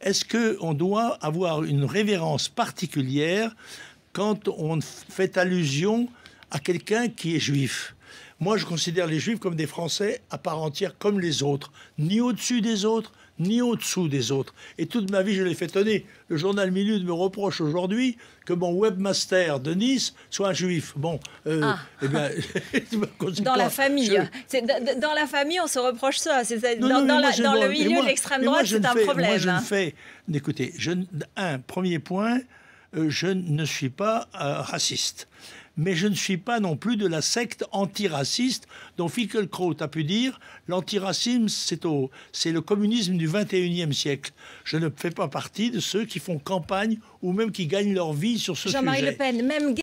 Est-ce qu'on doit avoir une révérence particulière quand on fait allusion à quelqu'un qui est juif moi, je considère les juifs comme des Français à part entière, comme les autres, ni au-dessus des autres, ni au-dessous des autres. Et toute ma vie, je l'ai fait tenir. Le journal Minute me reproche aujourd'hui que mon webmaster de Nice soit un juif. Bon, euh, ah. eh bien... dans la famille. Hein. Dans la famille, on se reproche ça. dans, le milieu de l'extrême droite, c'est un problème. Moi, je hein. fais. Écoutez, je, un premier point. Euh, je ne suis pas euh, raciste. Mais je ne suis pas non plus de la secte antiraciste dont Finkelkraut a pu dire l'antiracisme, c'est le communisme du 21e siècle. Je ne fais pas partie de ceux qui font campagne ou même qui gagnent leur vie sur ce sujet. Le